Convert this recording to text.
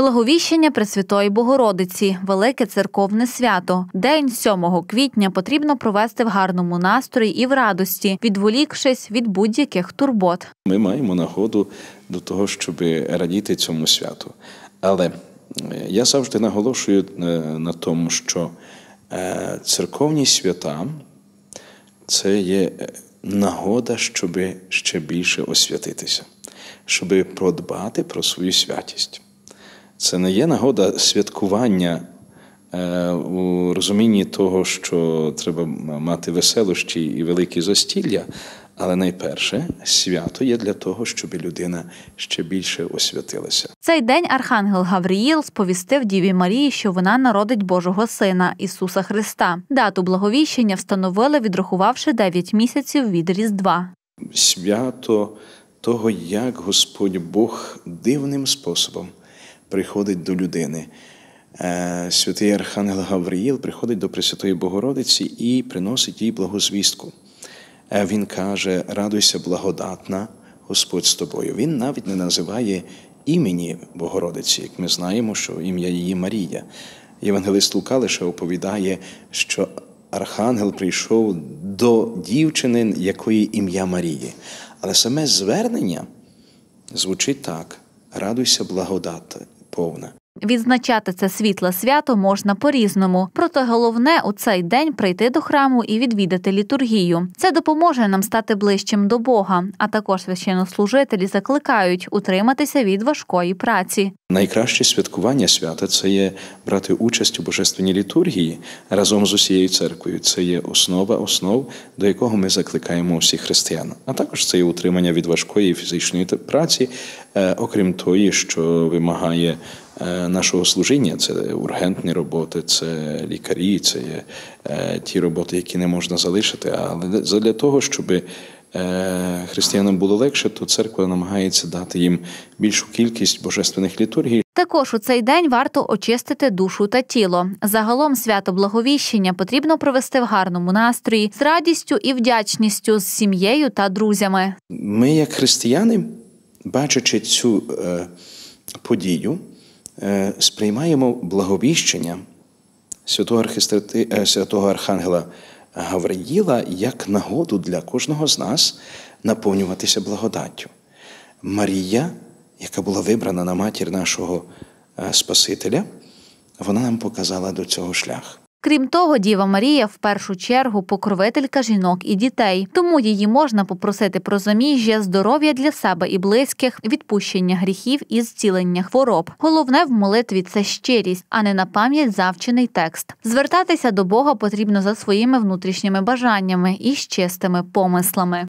Благовіщення Пресвятої Богородиці, велике церковне свято. День 7 квітня потрібно провести в гарному настрої і в радості, відволікшись від будь-яких турбот. Ми маємо нагоду до того, щоб радіти цьому святу. Але е, я завжди наголошую е, на тому, що е, церковні свята це є нагода, щоб ще більше освятитися, щоб подбати про свою святість. Це не є нагода святкування е, у розумінні того, що треба мати веселощі і великі застілля, але найперше свято є для того, щоб людина ще більше освятилася. Цей день Архангел Гавріїл сповістив Діві Марії, що вона народить Божого Сина Ісуса Христа. Дату благовіщення встановили, відрахувавши 9 місяців від Різдва. Свято того, як Господь Бог дивним способом приходить до людини. Е, святий Архангел Гавриїл приходить до Пресвятої Богородиці і приносить їй благозвістку. Е, він каже: Радуйся, благодатна, Господь з тобою. Він навіть не називає імені Богородиці, як ми знаємо, що ім'я її Марія. Євангелист Лука лише оповідає, що архангел прийшов до дівчини, якої ім'я Марії. Але саме звернення звучить так: Радуйся, благодатна повна. Відзначати це світле свято можна по-різному, проте головне у цей день прийти до храму і відвідати літургію. Це допоможе нам стати ближчим до Бога. А також священнослужителі закликають утриматися від важкої праці. Найкраще святкування свята це є брати участь у божественній літургії разом з усією церквою. Це є основа основ, до якого ми закликаємо усіх християн. А також це є утримання від важкої фізичної праці, е, окрім тої, що вимагає е, нашого служіння. Це ургентні роботи, це лікарі, це є е, ті роботи, які не можна залишити. Але для того, щоби Е, християнам було легше, то церква намагається дати їм більшу кількість божественних літургій. Також у цей день варто очистити душу та тіло. Загалом свято благовіщення потрібно провести в гарному настрої з радістю і вдячністю з сім'єю та друзями. Ми, як християни, бачачи цю е, подію, е, сприймаємо благовіщення святого е, архангела Гавриїла як нагоду для кожного з нас наповнюватися благодаттю. Марія, яка була вибрана на матір нашого е, Спасителя, вона нам показала до цього шлях. Крім того, Діва Марія в першу чергу покровителька жінок і дітей, тому її можна попросити про заміжжя, здоров'я для себе і близьких, відпущення гріхів і зцілення хвороб. Головне в молитві це щирість, а не на пам'ять завчений текст. Звертатися до Бога потрібно за своїми внутрішніми бажаннями і з чистими помислами.